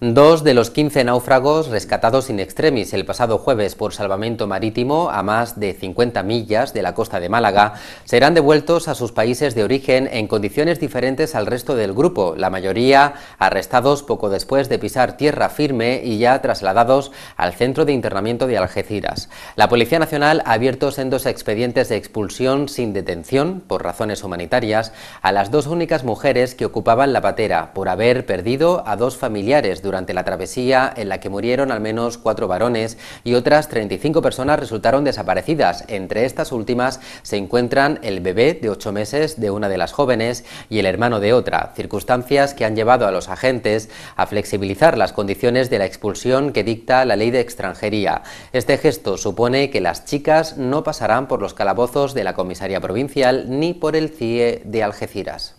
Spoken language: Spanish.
Dos de los 15 náufragos rescatados in extremis el pasado jueves por salvamento marítimo a más de 50 millas de la costa de Málaga serán devueltos a sus países de origen en condiciones diferentes al resto del grupo, la mayoría arrestados poco después de pisar tierra firme y ya trasladados al centro de internamiento de Algeciras. La Policía Nacional ha abierto sendos expedientes de expulsión sin detención por razones humanitarias a las dos únicas mujeres que ocupaban la patera por haber perdido a dos familiares de durante la travesía en la que murieron al menos cuatro varones y otras 35 personas resultaron desaparecidas. Entre estas últimas se encuentran el bebé de ocho meses de una de las jóvenes y el hermano de otra, circunstancias que han llevado a los agentes a flexibilizar las condiciones de la expulsión que dicta la ley de extranjería. Este gesto supone que las chicas no pasarán por los calabozos de la comisaría provincial ni por el CIE de Algeciras.